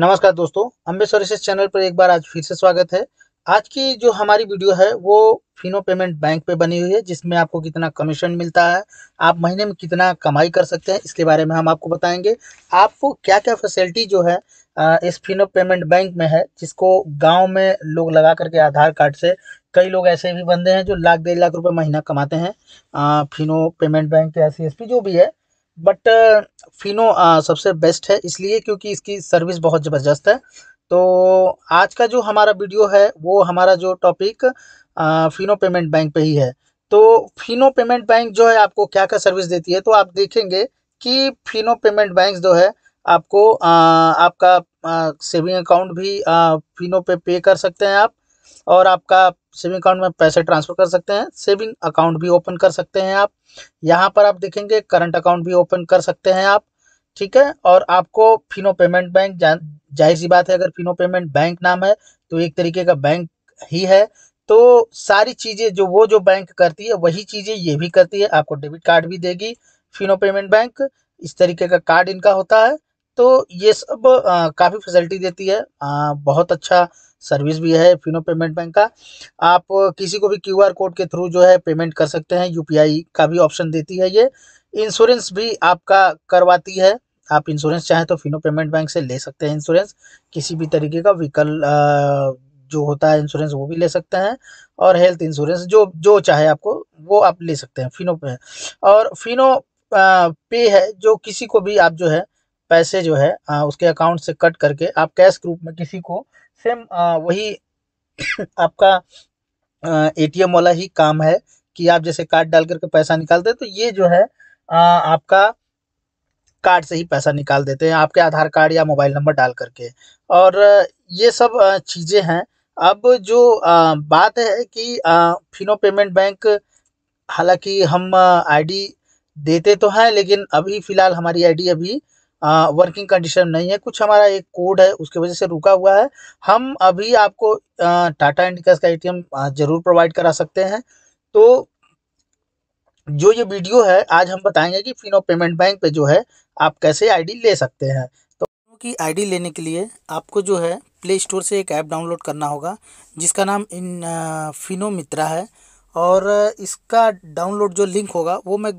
नमस्कार दोस्तों Ambe services channel पर एक बार आज फिर से स्वागत है आज की जो हमारी वीडियो है वो फिनो पेमेंट बैंक पे बनी हुई है जिसमें आपको कितना कमीशन मिलता है आप महीने में कितना कमाई कर सकते हैं इसके बारे में हम आपको बताएंगे आपको क्या क्या फैसिलिटी जो है इस फिनो पेमेंट बैंक में है जिसको गाँव में लोग लगा करके आधार कार्ड से कई लोग ऐसे भी बंदे हैं जो लाख डेढ़ लाख रुपये महीना कमाते हैं फिनो पेमेंट बैंक या सी जो भी है बट फिनो uh, uh, सबसे बेस्ट है इसलिए क्योंकि इसकी सर्विस बहुत ज़बरदस्त है तो आज का जो हमारा वीडियो है वो हमारा जो टॉपिक फिनो पेमेंट बैंक पे ही है तो फिनो पेमेंट बैंक जो है आपको क्या क्या सर्विस देती है तो आप देखेंगे कि फिनो पेमेंट बैंक जो है आपको आ, uh, आपका सेविंग अकाउंट भी आ, फिनो पे पे कर सकते हैं आप और आपका सेविंग अकाउंट में पैसे ट्रांसफर कर सकते हैं सेविंग अकाउंट भी ओपन कर सकते हैं आप यहाँ पर आप देखेंगे करंट अकाउंट भी ओपन कर सकते हैं आप ठीक है और आपको फिनो पेमेंट बैंक जाहिर सी बात है अगर फिनो पेमेंट बैंक नाम है तो एक तरीके का बैंक ही है तो सारी चीज़ें जो वो जो बैंक करती है वही चीज़ें ये भी करती है आपको डेबिट कार्ड भी देगी फिनो पेमेंट बैंक इस तरीके का कार्ड इनका होता है तो ये सब काफ़ी फैसिलिटी देती है आ, बहुत अच्छा सर्विस भी है फिनो पेमेंट बैंक का आप किसी को भी क्यूआर कोड के थ्रू जो है पेमेंट कर सकते हैं यूपीआई का भी ऑप्शन देती है ये इंश्योरेंस भी आपका करवाती है आप इंश्योरेंस चाहें तो फिनो पेमेंट बैंक से ले सकते हैं इंश्योरेंस किसी भी तरीके का व्हीकल जो होता है इंश्योरेंस वो भी ले सकते हैं और हेल्थ इंश्योरेंस जो जो चाहे आपको वो आप ले सकते हैं फिनो पे और फिनो पे है जो किसी को भी आप जो है पैसे जो है उसके अकाउंट से कट करके आप कैश रूप में किसी को सेम वही आपका एटीएम वाला ही काम है कि आप जैसे कार्ड डाल करके पैसा निकालते हैं तो ये जो है आ, आपका कार्ड से ही पैसा निकाल देते हैं आपके आधार कार्ड या मोबाइल नंबर डाल करके और ये सब चीज़ें हैं अब जो आ, बात है कि आ, फिनो पेमेंट बैंक हालांकि हम आईडी देते तो हैं लेकिन अभी फ़िलहाल हमारी आईडी अभी वर्किंग हाँ, कंडीशन नहीं है कुछ हमारा एक कोड है उसकी वजह से रुका हुआ है हम अभी आपको टाटा इंडिकस का एटीएम जरूर प्रोवाइड करा सकते हैं तो जो ये वीडियो है आज हम बताएंगे कि फिनो पेमेंट बैंक पे जो है आप कैसे आईडी ले सकते हैं तो क्योंकि आईडी लेने के लिए आपको जो है प्ले स्टोर से एक ऐप डाउनलोड करना होगा जिसका नाम इन फिनो मित्रा है और इसका डाउनलोड जो लिंक होगा वो मैं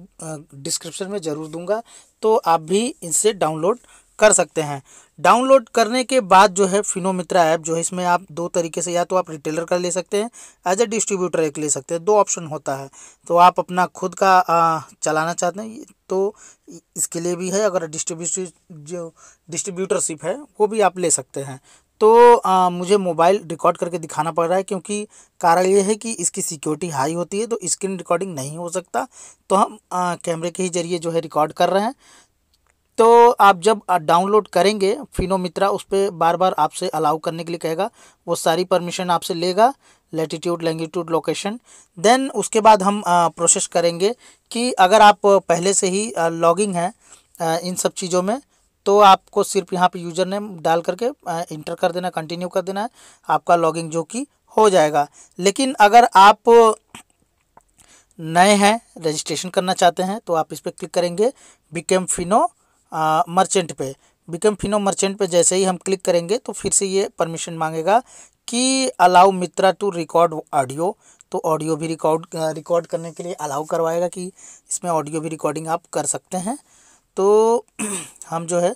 डिस्क्रिप्शन में ज़रूर दूंगा तो आप भी इनसे डाउनलोड कर सकते हैं डाउनलोड करने के बाद जो है फिनोमित्रा ऐप जो है इसमें आप दो तरीके से या तो आप रिटेलर का ले सकते हैं एज ए डिस्ट्रीब्यूटर एक ले सकते हैं दो ऑप्शन होता है तो आप अपना खुद का चलाना चाहते हैं तो इसके लिए भी है अगर डिस्ट्रीब्यूटर जो डिस्ट्रीब्यूटरशिप है वो भी आप ले सकते हैं तो आ, मुझे मोबाइल रिकॉर्ड करके दिखाना पड़ रहा है क्योंकि कारण ये है कि इसकी सिक्योरिटी हाई होती है तो स्क्रीन रिकॉर्डिंग नहीं हो सकता तो हम आ, कैमरे के ही ज़रिए जो है रिकॉर्ड कर रहे हैं तो आप जब डाउनलोड करेंगे फिनोमित्रा उस पर बार बार आपसे अलाउ करने के लिए कहेगा वो सारी परमिशन आपसे लेगा लेटीट्यूड लैंगिट्यूड लोकेशन देन उसके बाद हम आ, प्रोसेस करेंगे कि अगर आप पहले से ही लॉगिंग हैं इन सब चीज़ों में तो आपको सिर्फ यहाँ पे यूजर नेम डाल करके इंटर कर देना कंटिन्यू कर देना है आपका लॉगिंग जो कि हो जाएगा लेकिन अगर आप नए हैं रजिस्ट्रेशन करना चाहते हैं तो आप इस पर क्लिक करेंगे बिकेम फिनो मर्चेंट पे बिकम फिनो मर्चेंट पे जैसे ही हम क्लिक करेंगे तो फिर से ये परमिशन मांगेगा कि allow Mitra to record audio तो ऑडियो भी रिकॉर्ड रिकॉर्ड करने के लिए अलाउ करवाएगा कि इसमें ऑडियो भी रिकॉर्डिंग आप कर सकते हैं तो हम जो है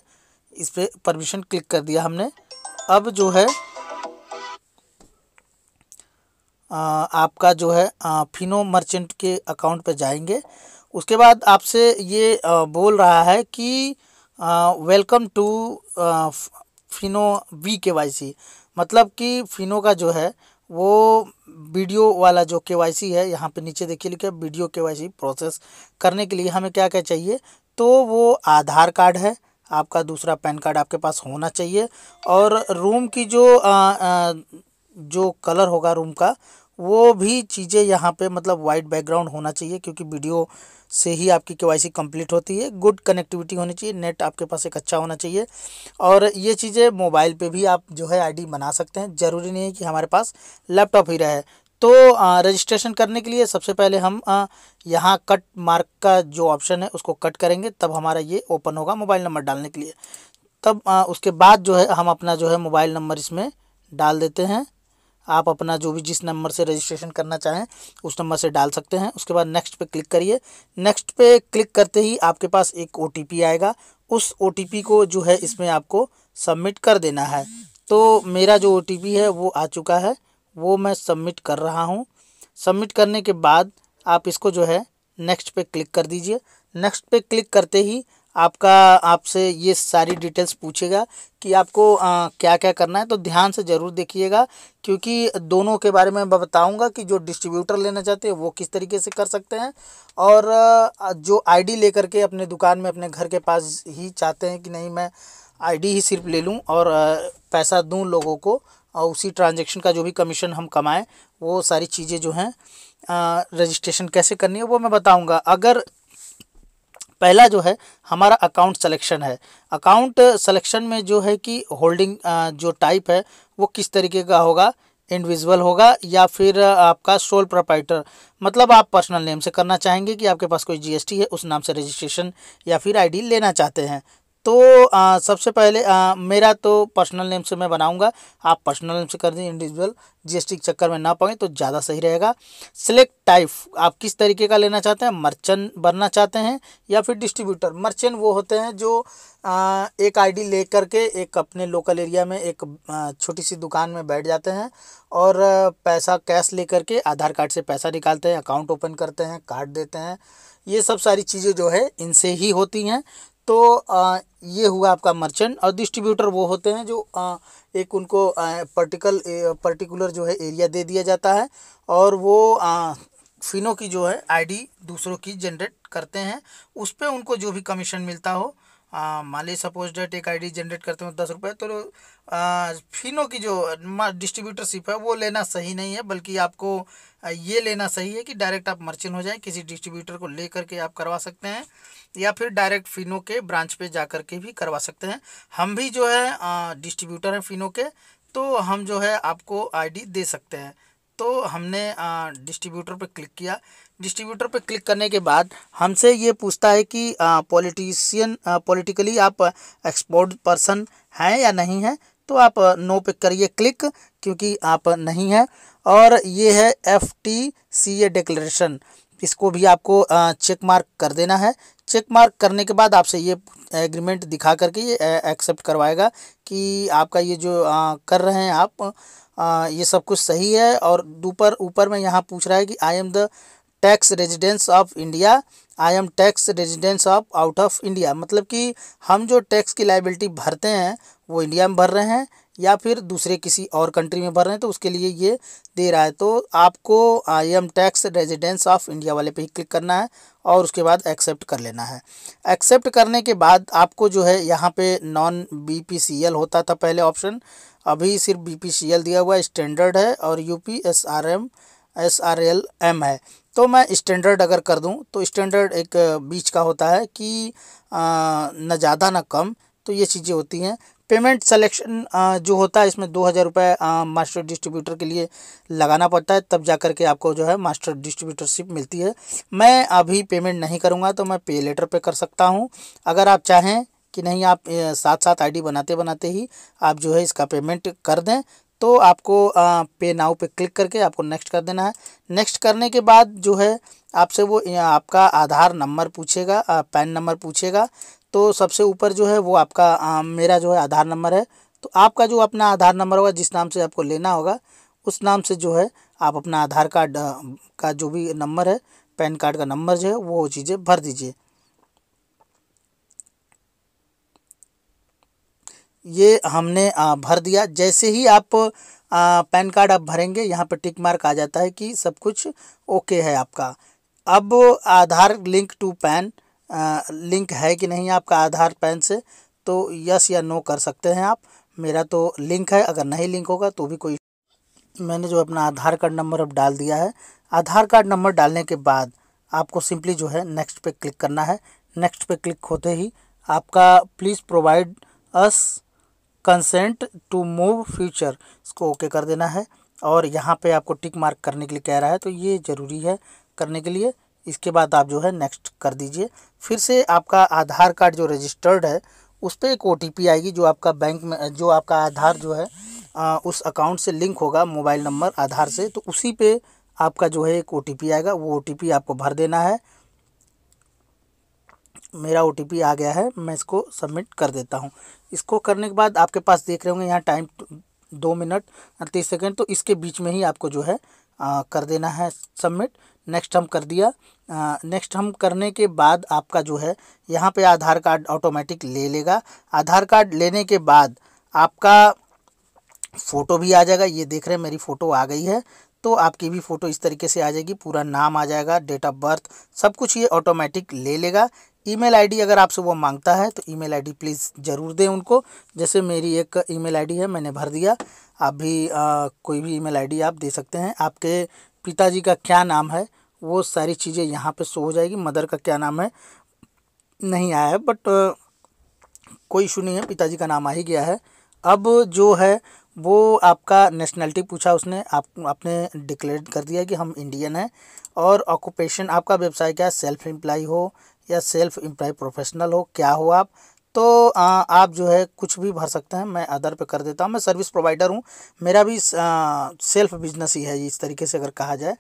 इस पर परमिशन क्लिक कर दिया हमने अब जो है आ, आपका जो है आ, फिनो मर्चेंट के अकाउंट पर जाएंगे उसके बाद आपसे ये आ, बोल रहा है कि welcome to Fino V K Y C मतलब कि फिनो का जो है वो वीडियो वाला जो के वाई सी है यहाँ पे नीचे देखिए लिखा है वीडियो के वाई सी प्रोसेस करने के लिए हमें क्या क्या चाहिए तो वो आधार कार्ड है आपका दूसरा पैन कार्ड आपके पास होना चाहिए और रूम की जो आ, आ, जो कलर होगा रूम का वो भी चीज़ें यहाँ पे मतलब वाइट बैकग्राउंड होना चाहिए क्योंकि वीडियो से ही आपकी के कंप्लीट होती है गुड कनेक्टिविटी होनी चाहिए नेट आपके पास एक अच्छा होना चाहिए और ये चीज़ें मोबाइल पे भी आप जो है आईडी बना सकते हैं ज़रूरी नहीं है कि हमारे पास लैपटॉप ही रहे तो रजिस्ट्रेशन करने के लिए सबसे पहले हम यहाँ कट मार्क का जो ऑप्शन है उसको कट करेंगे तब हमारा ये ओपन होगा मोबाइल नंबर डालने के लिए तब उसके बाद जो है हम अपना जो है मोबाइल नंबर इसमें डाल देते हैं आप अपना जो भी जिस नंबर से रजिस्ट्रेशन करना चाहें उस नंबर से डाल सकते हैं उसके बाद नेक्स्ट पे क्लिक करिए नेक्स्ट पे क्लिक करते ही आपके पास एक ओ आएगा उस ओ को जो है इसमें आपको सबमिट कर देना है तो मेरा जो ओ है वो आ चुका है वो मैं सबमिट कर रहा हूँ सबमिट करने के बाद आप इसको जो है नेक्स्ट पे क्लिक कर दीजिए नेक्स्ट पे क्लिक करते ही आपका आपसे ये सारी डिटेल्स पूछेगा कि आपको आ, क्या क्या करना है तो ध्यान से ज़रूर देखिएगा क्योंकि दोनों के बारे में मैं बताऊंगा कि जो डिस्ट्रीब्यूटर लेना चाहते हैं वो किस तरीके से कर सकते हैं और जो आईडी लेकर के अपने दुकान में अपने घर के पास ही चाहते हैं कि नहीं मैं आईडी ही सिर्फ ले लूँ और पैसा दूँ लोगों को और उसी ट्रांजेक्शन का जो भी कमीशन हम कमाएँ वो सारी चीज़ें जो हैं रजिस्ट्रेशन कैसे करनी है वो मैं बताऊँगा अगर पहला जो है हमारा अकाउंट सिलेक्शन है अकाउंट सिलेक्शन में जो है कि होल्डिंग जो टाइप है वो किस तरीके का होगा इंडिविजुअल होगा या फिर आपका सोल प्रोपाइटर मतलब आप पर्सनल नेम से करना चाहेंगे कि आपके पास कोई जीएसटी है उस नाम से रजिस्ट्रेशन या फिर आईडी लेना चाहते हैं तो आ, सबसे पहले आ, मेरा तो पर्सनल नेम से मैं बनाऊंगा आप पर्सनल नेम से कर दें इंडिविजुअल जीएसटी के चक्कर में ना पाएँ तो ज़्यादा सही रहेगा सिलेक्ट टाइप आप किस तरीके का लेना चाहते हैं मर्चेंट बनना चाहते हैं या फिर डिस्ट्रीब्यूटर मर्चेंट वो होते हैं जो आ, एक आईडी ले करके एक अपने लोकल एरिया में एक छोटी सी दुकान में बैठ जाते हैं और पैसा कैश ले करके आधार कार्ड से पैसा निकालते हैं अकाउंट ओपन करते हैं कार्ड देते हैं ये सब सारी चीज़ें जो है इनसे ही होती हैं तो ये हुआ आपका मर्चेंट और डिस्ट्रीब्यूटर वो होते हैं जो एक उनको पर्टिकल पर्टिकुलर जो है एरिया दे दिया जाता है और वो फिनों की जो है आईडी दूसरों की जनरेट करते हैं उस पर उनको जो भी कमीशन मिलता हो हाँ, मान लीजिए सपोज डेट एक आईडी जनरेट करते हैं तो दस रुपये तो फिनो की जो डिस्ट्रीब्यूटरशिप है वो लेना सही नहीं है बल्कि आपको ये लेना सही है कि डायरेक्ट आप मर्चेंट हो जाएं किसी डिस्ट्रीब्यूटर को ले करके आप करवा सकते हैं या फिर डायरेक्ट फिनो के ब्रांच पे जा कर के भी करवा सकते हैं हम भी जो है डिस्ट्रीब्यूटर हैं फिनो के तो हम जो है आपको आई दे सकते हैं तो हमने डिस्ट्रीब्यूटर पर क्लिक किया डिस्ट्रीब्यूटर पर क्लिक करने के बाद हमसे ये पूछता है कि पॉलिटिशियन पॉलिटिकली आप एक्सपोर्ट पर्सन हैं या नहीं हैं तो आप नो पे करिए क्लिक क्योंकि आप नहीं हैं और ये है F T C A declaration इसको भी आपको चेक मार्क कर देना है चेक मार्क करने के बाद आपसे ये एग्रीमेंट दिखा करके ये एक्सेप्ट करवाएगा कि आपका ये जो आ, कर रहे हैं आप आ, ये सब कुछ सही है और ऊपर ऊपर में यहाँ पूछ रहा है कि I am the tax residence of India I am tax residence of out of India मतलब कि हम जो टैक्स की लाइबिलिटी भरते हैं वो इंडिया में भर रहे हैं या फिर दूसरे किसी और कंट्री में भर रहे हैं तो उसके लिए ये दे रहा है तो आपको I am tax residence of India वाले पे ही क्लिक करना है और उसके बाद एक्सेप्ट कर लेना है एक्सेप्ट करने के बाद आपको जो है यहाँ पे नॉन बी होता था पहले ऑप्शन अभी सिर्फ बी दिया हुआ स्टैंडर्ड है और U P S R M S R L M है तो मैं स्टैंडर्ड अगर कर दूं तो स्टैंडर्ड एक बीच का होता है कि न ज़्यादा ना कम तो ये चीज़ें होती हैं पेमेंट सेलेक्शन जो होता है इसमें दो हज़ार रुपये मास्टर डिस्ट्रीब्यूटर के लिए लगाना पड़ता है तब जा कर के आपको जो है मास्टर डिस्ट्रीब्यूटरशिप मिलती है मैं अभी पेमेंट नहीं करूँगा तो मैं पे लेटर पे कर सकता हूँ अगर आप चाहें कि नहीं आप साथ साथ आईडी बनाते बनाते ही आप जो है इसका पेमेंट कर दें तो आपको आ, पे नाउ पे क्लिक करके आपको नेक्स्ट कर देना है नेक्स्ट करने के बाद जो है आपसे वो आपका आधार नंबर पूछेगा पैन नंबर पूछेगा तो सबसे ऊपर जो है वो आपका आ, मेरा जो है आधार नंबर है तो आपका जो अपना आधार नंबर होगा जिस नाम से आपको लेना होगा उस नाम से जो है आप अपना आधार कार्ड का जो भी नंबर है पैन कार्ड का नंबर जो है वो चीज़ें भर दीजिए ये हमने आ, भर दिया जैसे ही आप पैन कार्ड आप भरेंगे यहाँ पर टिक मार्क आ जाता है कि सब कुछ ओके है आपका अब Aadhaar link to PAN link है कि नहीं आपका आधार पैन से तो यस या नो कर सकते हैं आप मेरा तो लिंक है अगर नहीं लिंक होगा तो भी कोई मैंने जो अपना आधार कार्ड नंबर अब डाल दिया है आधार कार्ड नंबर डालने के बाद आपको सिंपली जो है नेक्स्ट पे क्लिक करना है नेक्स्ट पे क्लिक होते ही आपका please provide us consent to move future इसको ओके कर देना है और यहाँ पे आपको टिक मार्क करने के लिए कह रहा है तो ये ज़रूरी है करने के लिए इसके बाद आप जो है नेक्स्ट कर दीजिए फिर से आपका आधार कार्ड जो रजिस्टर्ड है उस पर एक ओ आएगी जो आपका बैंक में जो आपका आधार जो है आ, उस अकाउंट से लिंक होगा मोबाइल नंबर आधार से तो उसी पे आपका जो है एक ओ आएगा वो ओ आपको भर देना है मेरा ओ आ गया है मैं इसको सबमिट कर देता हूँ इसको करने के बाद आपके पास देख रहे होंगे यहाँ टाइम दो मिनट तीस सेकेंड तो इसके बीच में ही आपको जो है आ, कर देना है सबमिट नेक्स्ट हम कर दिया नेक्स्ट हम करने के बाद आपका जो है यहाँ पे आधार कार्ड ऑटोमेटिक ले लेगा आधार कार्ड लेने के बाद आपका फ़ोटो भी आ जाएगा ये देख रहे हैं मेरी फ़ोटो आ गई है तो आपकी भी फ़ोटो इस तरीके से आ जाएगी पूरा नाम आ जाएगा डेट ऑफ बर्थ सब कुछ ये ऑटोमेटिक ले लेगा ईमेल आईडी अगर आपसे वो मांगता है तो ईमेल आईडी प्लीज़ ज़रूर दें उनको जैसे मेरी एक ईमेल आईडी है मैंने भर दिया आप भी आ, कोई भी ईमेल आईडी आप दे सकते हैं आपके पिताजी का क्या नाम है वो सारी चीज़ें यहाँ पे शो हो जाएगी मदर का क्या नाम है नहीं आया है बट आ, कोई इशू नहीं है पिताजी का नाम आ ही गया है अब जो है वो आपका नेशनलिटी पूछा उसने आप आपने डिक्लेयर कर दिया कि हम इंडियन हैं और ऑक्यूपेशन आपका व्यवसाय क्या सेल्फ एम्प्लाई हो या सेल्फ एम्प्लॉय प्रोफेशनल हो क्या हो आप तो आ, आप जो है कुछ भी भर सकते हैं मैं अदर पे कर देता हूँ मैं सर्विस प्रोवाइडर हूँ मेरा भी आ, सेल्फ बिजनेस ही है इस तरीके से अगर कहा जाए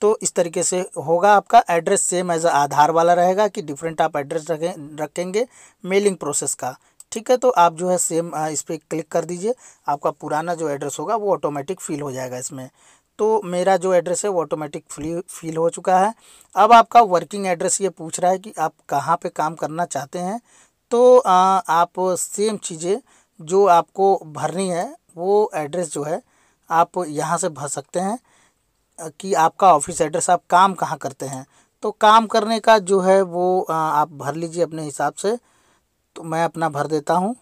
तो इस तरीके से होगा आपका एड्रेस सेम एज आधार वाला रहेगा कि डिफरेंट आप एड्रेस रखें रखेंगे मेलिंग प्रोसेस का ठीक है तो आप जो है सेम इस पर क्लिक कर दीजिए आपका पुराना जो एड्रेस होगा वो ऑटोमेटिक फिल हो जाएगा इसमें तो मेरा जो एड्रेस है वो ऑटोमेटिक फिल हो चुका है अब आपका वर्किंग एड्रेस ये पूछ रहा है कि आप कहाँ पे काम करना चाहते हैं तो आ, आप सेम चीज़ें जो आपको भरनी है वो एड्रेस जो है आप यहाँ से भर सकते हैं कि आपका ऑफिस एड्रेस आप काम कहाँ करते हैं तो काम करने का जो है वो आप भर लीजिए अपने हिसाब से तो मैं अपना भर देता हूँ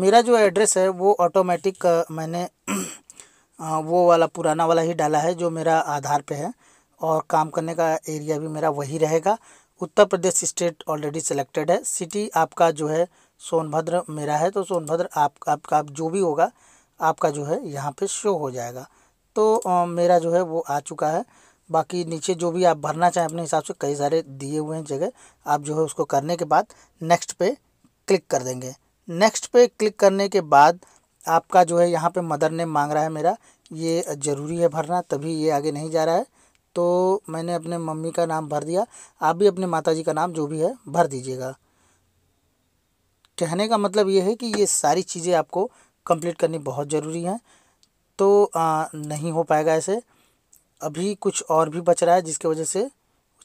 मेरा जो एड्रेस है वो ऑटोमेटिक मैंने वो वाला पुराना वाला ही डाला है जो मेरा आधार पे है और काम करने का एरिया भी मेरा वही रहेगा Uttar Pradesh state already selected है सिटी आपका जो है सोनभद्र मेरा है तो सोनभद्र आप आपका आप जो भी होगा आपका जो है यहाँ पे शो हो जाएगा तो आ, मेरा जो है वो आ चुका है बाकी नीचे जो भी आप भरना चाहें अपने हिसाब से कई सारे दिए हुए हैं जगह आप जो है उसको करने के बाद नेक्स्ट पे क्लिक कर देंगे नेक्स्ट पे क्लिक करने के बाद आपका जो है यहाँ पे मदर नेम मांग रहा है मेरा ये ज़रूरी है भरना तभी ये आगे नहीं जा रहा है तो मैंने अपने मम्मी का नाम भर दिया आप भी अपने माताजी का नाम जो भी है भर दीजिएगा कहने का मतलब ये है कि ये सारी चीज़ें आपको कंप्लीट करनी बहुत ज़रूरी हैं तो आ, नहीं हो पाएगा ऐसे अभी कुछ और भी बच रहा है जिसकी वजह से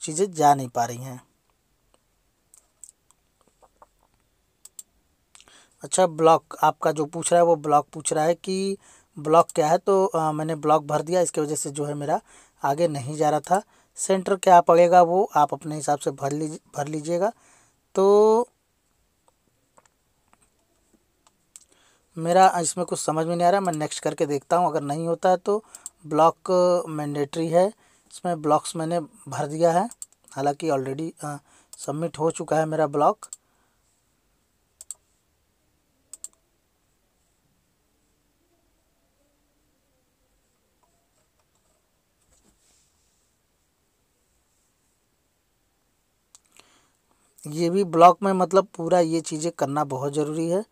चीज़ें जा नहीं पा रही हैं अच्छा ब्लॉक आपका जो पूछ रहा है वो ब्लॉक पूछ रहा है कि ब्लॉक क्या है तो आ, मैंने ब्लॉक भर दिया इसके वजह से जो है मेरा आगे नहीं जा रहा था सेंटर क्या पड़ेगा वो आप अपने हिसाब से भर लीजिए भर लीजिएगा तो मेरा इसमें कुछ समझ में नहीं आ रहा मैं नेक्स्ट करके देखता हूँ अगर नहीं होता है तो ब्लॉक मैंडेटरी है इसमें ब्लॉक्स मैंने भर दिया है हालांकि ऑलरेडी सबमिट हो चुका है मेरा ब्लॉक ये भी ब्लॉक में मतलब पूरा ये चीज़ें करना बहुत ज़रूरी है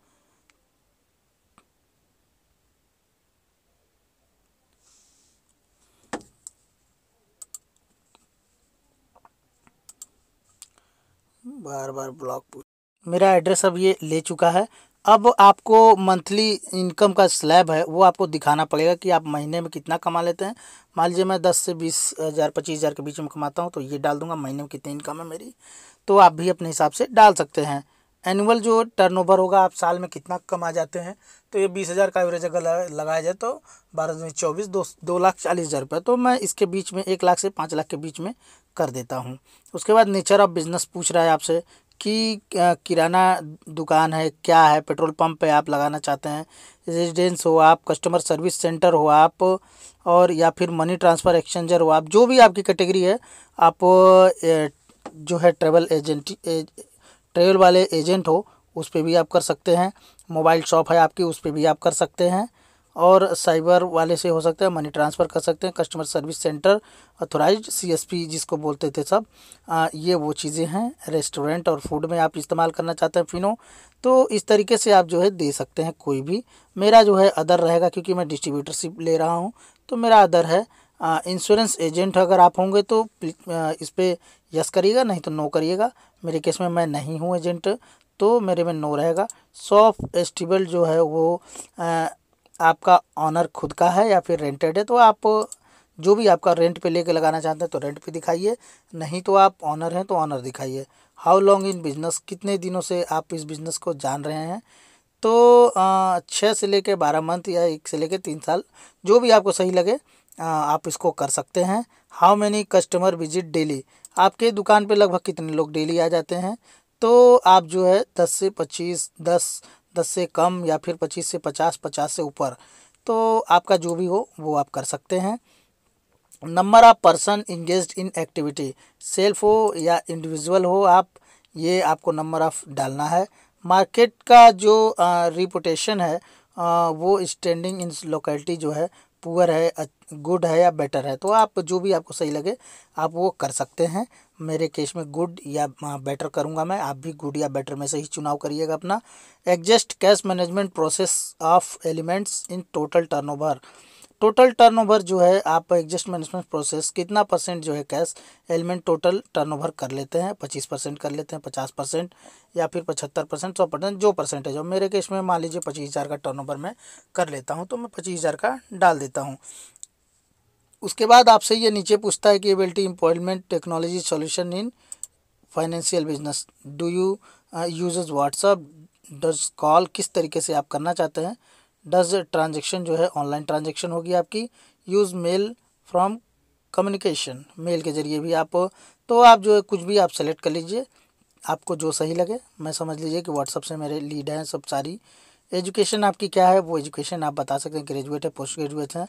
बार बार ब्लॉक मेरा एड्रेस अब ये ले चुका है अब आपको मंथली इनकम का स्लैब है वो आपको दिखाना पड़ेगा कि आप महीने में कितना कमा लेते हैं मान लीजिए मैं दस से बीस हज़ार पच्चीस हज़ार के बीच में कमाता हूँ तो ये डाल दूंगा महीने में कितनी इनकम है मेरी तो आप भी अपने हिसाब से डाल सकते हैं एनुअल जो टर्नओवर होगा आप साल में कितना कमा जाते हैं तो ये बीस हज़ार का एवरेज अगर लगाया जाए तो बारह में चौबीस दो दो लाख चालीस हज़ार रुपये तो मैं इसके बीच में एक लाख से पाँच लाख के बीच में कर देता हूँ उसके बाद नेचर ऑफ बिज़नेस पूछ रहा है आपसे कि किराना दुकान है क्या है पेट्रोल पंप पे आप लगाना चाहते हैं रेजिडेंस हो आप कस्टमर सर्विस सेंटर हो आप और या फिर मनी ट्रांसफ़र एक्सचेंजर हो आप जो भी आपकी कैटेगरी है आप जो है ट्रेवल एजेंट एज, वाले एजेंट हो उस पर भी आप कर सकते हैं मोबाइल शॉप है आपकी उस पर भी आप कर सकते हैं और साइबर वाले से हो सकता है मनी ट्रांसफ़र कर सकते हैं customer service centre authorise CSP जिसको बोलते थे सब आ, ये वो चीज़ें हैं रेस्टोरेंट और फूड में आप इस्तेमाल करना चाहते हैं फिनो तो इस तरीके से आप जो है दे सकते हैं कोई भी मेरा जो है अदर रहेगा क्योंकि मैं डिस्ट्रीब्यूटरशिप ले रहा हूँ तो मेरा अदर है इंश्योरेंस एजेंट अगर आप होंगे तो इस पर यस करिएगा नहीं तो नो करिएगा मेरे केस में मैं नहीं हूँ एजेंट तो मेरे में नो रहेगा सॉफ एस्टिबल जो है वो आ, आपका ऑनर खुद का है या फिर रेंटेड है तो आप जो भी आपका रेंट पे लेके लगाना चाहते हैं तो रेंट पे दिखाइए नहीं तो आप ऑनर हैं तो ऑनर दिखाइए हाउ लॉन्ग इन बिज़नेस कितने दिनों से आप इस बिज़नेस को जान रहे हैं तो छः से लेके बारह मंथ या एक से लेके तीन साल जो भी आपको सही लगे आप इसको कर सकते हैं how many customer visit daily आपके दुकान पे लगभग कितने लोग डेली आ जाते हैं तो आप जो है दस से पच्चीस दस दस से कम या फिर पच्चीस से पचास पचास से ऊपर तो आपका जो भी हो वो आप कर सकते हैं number of person engage in activity self हो या इंडिविजुअल हो आप ये आपको नंबर ऑफ डालना है मार्केट का जो रिपोटेशन है आ, वो स्टैंडिंग इन लोकेलिटी जो है पुअर है गुड है या बेटर है तो आप जो भी आपको सही लगे आप वो कर सकते हैं मेरे केस में गुड या बेटर करूँगा मैं आप भी गुड या बेटर में से ही चुनाव करिएगा अपना exist cash management process of elements in total turnover total turnover जो है आप एग्जस्ट मैनेजमेंट प्रोसेस कितना परसेंट जो है कैश एलिमेंट टोटल टर्नओवर कर लेते हैं पच्चीस परसेंट कर लेते हैं पचास परसेंट या फिर पचहत्तर परसेंट सौ परसेंट जो परसेंट है जो मेरे केस में मान लीजिए पच्चीस हज़ार का टर्नओवर मैं कर लेता हूँ तो मैं पच्चीस हज़ार का डाल देता हूँ उसके बाद आपसे ये नीचे पूछता है कि ability employment technology solution in financial business do you use WhatsApp does call किस तरीके से आप करना चाहते हैं डज ट्रांजेक्शन जो है ऑनलाइन ट्रांजेक्शन होगी आपकी use mail from communication mail के ज़रिए भी आप तो आप जो है कुछ भी आप सेलेक्ट कर लीजिए आपको जो सही लगे मैं समझ लीजिए कि व्हाट्सअप से मेरे लीड हैं सब सारी एजुकेशन आपकी क्या है वो एजुकेशन आप बता सकते हैं ग्रेजुएट है पोस्ट ग्रेजुएट हैं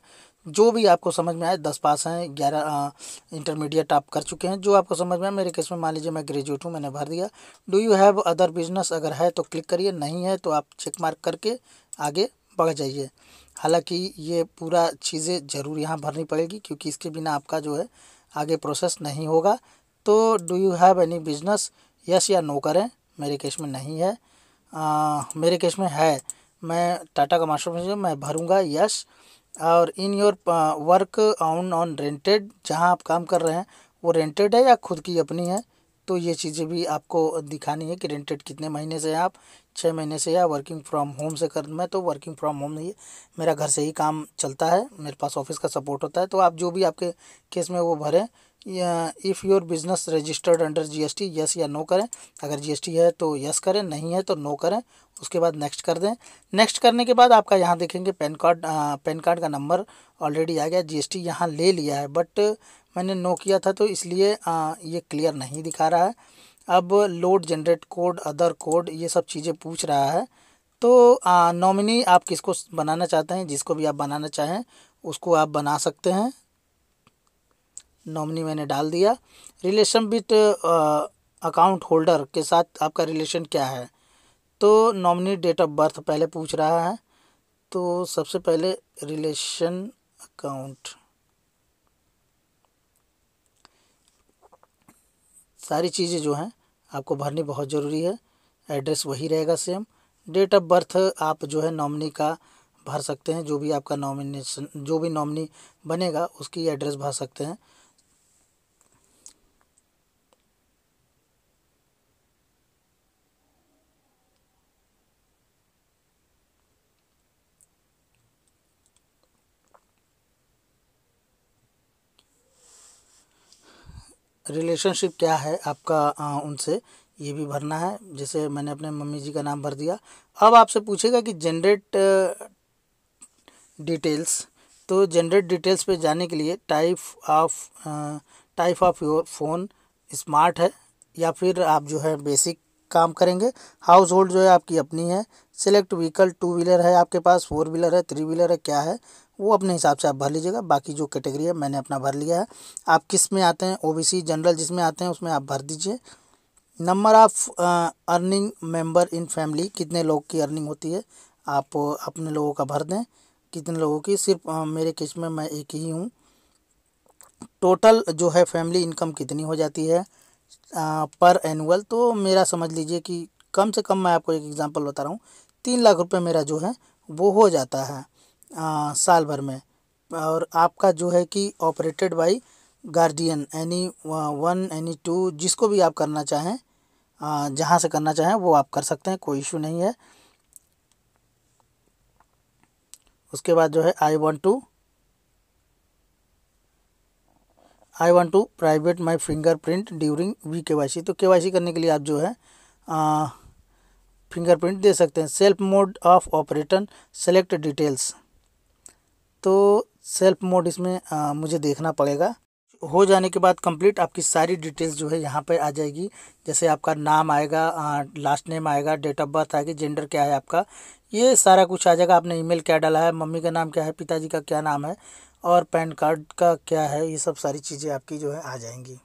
जो भी आपको समझ में आए दस पास हैं ग्यारह इंटरमीडिएट आप कर चुके हैं जो आपको समझ में आए मेरे केस में मान लीजिए मैं ग्रेजुएट हूँ मैंने भर दिया do you have other business अगर है तो क्लिक करिए नहीं है तो आप चेक मार्क करके आगे बढ़ जाइए हालांकि ये पूरा चीज़ें ज़रूर यहाँ भरनी पड़ेगी क्योंकि इसके बिना आपका जो है आगे प्रोसेस नहीं होगा तो do you have any business yes या नो करें मेरे केस में नहीं है आ, मेरे केस में है मैं टाटा का मास्टर मैं भरूँगा यस और in your work on on rented जहाँ आप काम कर रहे हैं वो रेंटेड है या खुद की अपनी है तो ये चीज़ें भी आपको दिखानी है कि रेंटेड कितने महीने से आप छः महीने से या वर्किंग फ्रॉम होम से कर मैं तो वर्किंग फ्रॉम होम नहीं है मेरा घर से ही काम चलता है मेरे पास ऑफिस का सपोर्ट होता है तो आप जो भी आपके केस में वो भरें if your business registered under GST yes या नो करें अगर जीएसटी है तो यस करें नहीं है तो नो करें उसके बाद नेक्स्ट कर दें नेक्स्ट करने के बाद आपका यहाँ देखेंगे पैन कार्ड पैन कार्ड का नंबर ऑलरेडी आ गया जीएसटी यहाँ ले लिया है बट मैंने नो किया था तो इसलिए आ, ये क्लियर नहीं दिखा रहा है अब load generate code other code ये सब चीज़ें पूछ रहा है तो नॉमिनी आप किसको बनाना चाहते हैं जिसको भी आप बनाना चाहें उसको आप बना सकते हैं नॉमिनी मैंने डाल दिया रिलेशन विथ अकाउंट होल्डर के साथ आपका रिलेशन क्या है तो नॉमिनी डेट ऑफ बर्थ पहले पूछ रहा है तो सबसे पहले रिलेशन अकाउंट सारी चीज़ें जो हैं आपको भरनी बहुत ज़रूरी है एड्रेस वही रहेगा सेम डेट ऑफ बर्थ आप जो है नॉमिनी का भर सकते हैं जो भी आपका नॉमिनेशन जो भी नॉमिनी बनेगा उसकी एड्रेस भर सकते हैं रिलेशनशिप क्या है आपका आ, उनसे ये भी भरना है जैसे मैंने अपने मम्मी जी का नाम भर दिया अब आपसे पूछेगा कि जनरेट डिटेल्स तो जनरेट डिटेल्स पे जाने के लिए type of type of your phone smart है या फिर आप जो है बेसिक काम करेंगे हाउस होल्ड जो है आपकी अपनी है सिलेक्ट व्हीकल टू व्हीलर है आपके पास फोर व्हीलर है थ्री व्हीलर है क्या है वो अपने हिसाब से आप भर लीजिएगा बाकी जो कैटेगरी है मैंने अपना भर लिया है आप किस में आते हैं ओबीसी जनरल जिसमें आते हैं उसमें आप भर दीजिए number of earning member in family कितने लोग की अर्निंग होती है आप अपने लोगों का भर दें कितने लोगों की सिर्फ uh, मेरे केस में मैं एक ही हूँ टोटल जो है फैमिली इनकम कितनी हो जाती है पर पर एनुअल तो मेरा समझ लीजिए कि कम से कम मैं आपको एक एग्ज़ाम्पल बता रहा हूँ तीन लाख रुपये मेरा जो है वो हो जाता है साल भर में और आपका जो है कि operated by guardian any one any two जिसको भी आप करना चाहें जहाँ से करना चाहें वो आप कर सकते हैं कोई इशू नहीं है उसके बाद जो है I want to I want to private my fingerprint during V K Y C तो के वाई सी करने के लिए आप जो है फिंगर प्रिंट दे सकते हैं self mode of operation select details तो सेल्फ मोड इसमें आ, मुझे देखना पड़ेगा हो जाने के बाद कंप्लीट आपकी सारी डिटेल्स जो है यहाँ पर आ जाएगी जैसे आपका नाम आएगा आ, लास्ट नेम आएगा डेट ऑफ बर्थ आएगी जेंडर क्या है आपका ये सारा कुछ आ जाएगा आपने ईमेल क्या डाला है मम्मी का नाम क्या है पिताजी का क्या नाम है और पैन कार्ड का क्या है ये सब सारी चीज़ें आपकी जो है आ जाएंगी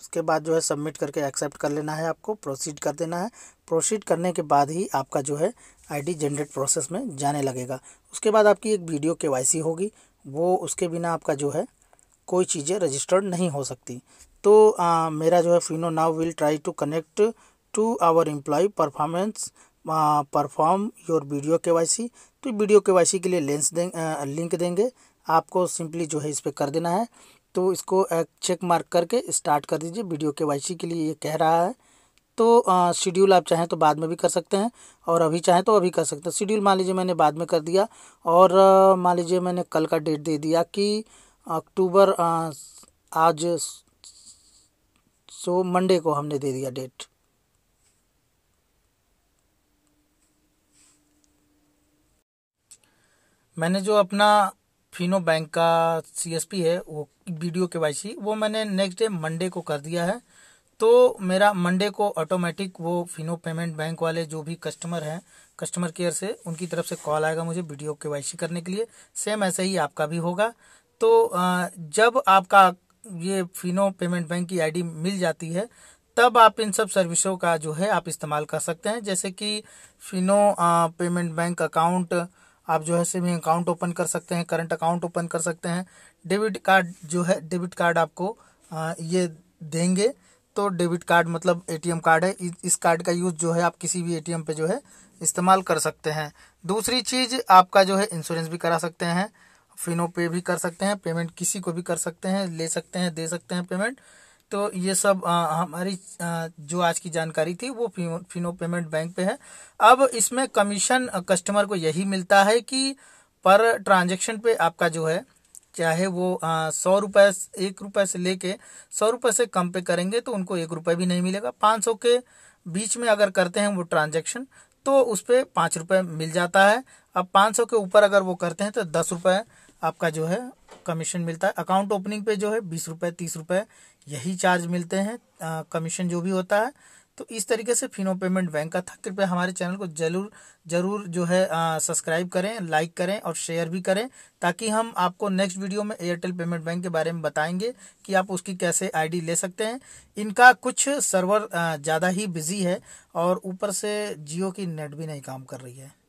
उसके बाद जो है सबमिट करके एक्सेप्ट कर लेना है आपको प्रोसीड कर देना है प्रोसीड करने के बाद ही आपका जो है आईडी जनरेट प्रोसेस में जाने लगेगा उसके बाद आपकी एक वीडियो केवाईसी होगी वो उसके बिना आपका जो है कोई चीज़ें रजिस्टर्ड नहीं हो सकती तो आ, मेरा जो है Fino now will try to connect to our employ performance perform your video K Y C तो वीडियो के वाई सी के लिए लेंस दें आ, लिंक देंगे आपको सिंपली जो है इस पर कर देना है तो इसको चेक मार्क करके स्टार्ट कर दीजिए वीडियो के वाई सी के लिए ये कह रहा है तो शेड्यूल आप चाहें तो बाद में भी कर सकते हैं और अभी चाहें तो अभी कर सकते हैं शेड्यूल मान लीजिए मैंने बाद में कर दिया और मान लीजिए मैंने कल का डेट दे दिया कि अक्टूबर आज सो मंडे को हमने दे दिया डेट मैंने जो अपना फिनो बैंक का सीएसपी है वो वीडियो के वाई सी वो मैंने नेक्स्ट डे मंडे को कर दिया है तो मेरा मंडे को ऑटोमेटिक वो फिनो पेमेंट बैंक वाले जो भी कस्टमर हैं कस्टमर केयर से उनकी तरफ से कॉल आएगा मुझे वीडियो के वाई करने के लिए सेम ऐसा ही आपका भी होगा तो जब आपका ये फिनो पेमेंट बैंक की आईडी मिल जाती है तब आप इन सब सर्विसों का जो है आप इस्तेमाल कर सकते हैं जैसे कि फिनो पेमेंट बैंक अकाउंट आप जो है सेविंग अकाउंट ओपन कर सकते हैं करंट अकाउंट ओपन कर सकते हैं डेबिट कार्ड जो है डेबिट कार्ड आपको ये देंगे तो डेबिट कार्ड मतलब एटीएम कार्ड है इस कार्ड का यूज़ जो है आप किसी भी एटीएम पे जो है इस्तेमाल कर सकते हैं दूसरी चीज़ आपका जो है इंश्योरेंस भी करा सकते हैं फिनो पे भी कर सकते हैं पेमेंट किसी को भी कर सकते हैं ले सकते हैं दे सकते हैं पेमेंट तो ये सब आ, हमारी आ, जो आज की जानकारी थी वो फिनो, फिनो पेमेंट बैंक पे है अब इसमें कमीशन कस्टमर को यही मिलता है कि पर ट्रांजेक्शन पे आपका जो है चाहे वो सौ रुपये एक रुपये से लेके सौ रुपये से कम पे करेंगे तो उनको एक रुपये भी नहीं मिलेगा पाँच सौ के बीच में अगर करते हैं वो ट्रांजेक्शन तो उस पर पाँच रुपये मिल जाता है अब पाँच सौ के ऊपर अगर वो करते हैं तो दस रुपये आपका जो है कमीशन मिलता है अकाउंट ओपनिंग पे जो है बीस रुपये तीस रुपये यही चार्ज मिलते हैं कमीशन जो भी होता है तो इस तरीके से फिनो पेमेंट बैंक का था कृपया हमारे चैनल को जरूर जरूर जो है सब्सक्राइब करें लाइक करें और शेयर भी करें ताकि हम आपको नेक्स्ट वीडियो में एयरटेल पेमेंट बैंक के बारे में बताएंगे कि आप उसकी कैसे आईडी ले सकते हैं इनका कुछ सर्वर ज़्यादा ही बिजी है और ऊपर से जियो की नेट भी नहीं काम कर रही है